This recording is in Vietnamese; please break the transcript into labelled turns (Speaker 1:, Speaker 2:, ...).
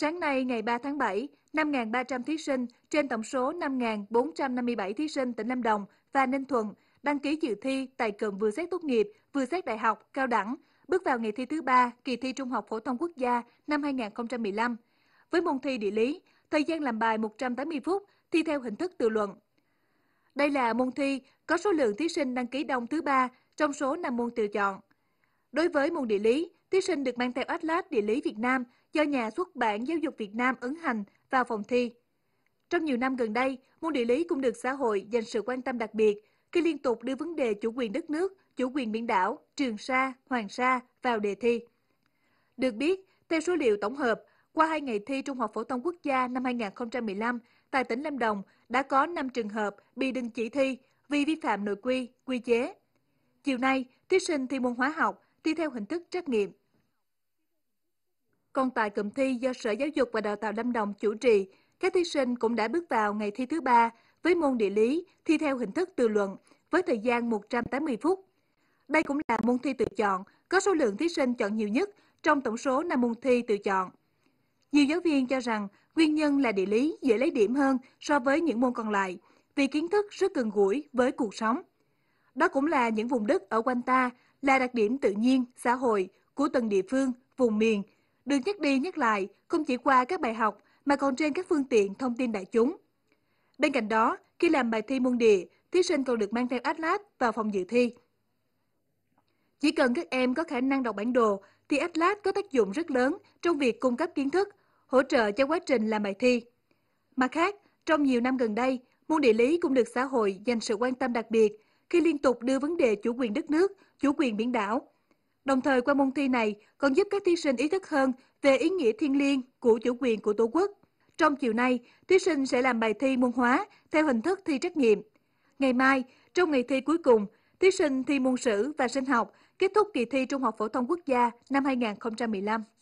Speaker 1: Sáng nay ngày 3 tháng 7, 5.300 thí sinh trên tổng số 5.457 thí sinh tỉnh Lâm Đồng và Ninh Thuận đăng ký dự thi tại cụm vừa xét tốt nghiệp, vừa xét đại học, cao đẳng, bước vào ngày thi thứ ba kỳ thi Trung học phổ thông quốc gia năm 2015. Với môn thi địa lý, thời gian làm bài 180 phút, thi theo hình thức tự luận. Đây là môn thi có số lượng thí sinh đăng ký đông thứ ba trong số 5 môn tự chọn. Đối với môn địa lý, thí sinh được mang theo Atlas Địa lý Việt Nam do nhà xuất bản Giáo dục Việt Nam ấn hành vào phòng thi. Trong nhiều năm gần đây, môn địa lý cũng được xã hội dành sự quan tâm đặc biệt khi liên tục đưa vấn đề chủ quyền đất nước, chủ quyền biển đảo, Trường Sa, Hoàng Sa vào đề thi. Được biết, theo số liệu tổng hợp, qua hai ngày thi Trung học phổ thông quốc gia năm 2015 tại tỉnh Lâm Đồng đã có 5 trường hợp bị đình chỉ thi vì vi phạm nội quy, quy chế. Chiều nay, thí sinh thi môn hóa học thi theo hình thức trắc nghiệm. Còn tại cụm thi do Sở Giáo dục và Đào tạo Lâm Đồng chủ trì, các thí sinh cũng đã bước vào ngày thi thứ ba với môn địa lý thi theo hình thức tự luận với thời gian 180 phút. Đây cũng là môn thi tự chọn có số lượng thí sinh chọn nhiều nhất trong tổng số 5 môn thi tự chọn. Nhiều giáo viên cho rằng nguyên nhân là địa lý dễ lấy điểm hơn so với những môn còn lại vì kiến thức rất gần gũi với cuộc sống. Đó cũng là những vùng đất ở quanh ta là đặc điểm tự nhiên, xã hội của từng địa phương, vùng miền, được nhắc đi nhắc lại không chỉ qua các bài học mà còn trên các phương tiện thông tin đại chúng. Bên cạnh đó, khi làm bài thi môn địa, thí sinh còn được mang theo atlas vào phòng dự thi. Chỉ cần các em có khả năng đọc bản đồ thì atlas có tác dụng rất lớn trong việc cung cấp kiến thức, hỗ trợ cho quá trình làm bài thi. Mặt khác, trong nhiều năm gần đây, môn địa lý cũng được xã hội dành sự quan tâm đặc biệt khi liên tục đưa vấn đề chủ quyền đất nước, chủ quyền biển đảo. Đồng thời qua môn thi này còn giúp các thí sinh ý thức hơn về ý nghĩa thiêng liêng của chủ quyền của Tổ quốc. Trong chiều nay, thí sinh sẽ làm bài thi môn hóa theo hình thức thi trắc nghiệm. Ngày mai, trong ngày thi cuối cùng, thí sinh thi môn sử và sinh học kết thúc kỳ thi Trung học phổ thông quốc gia năm 2015.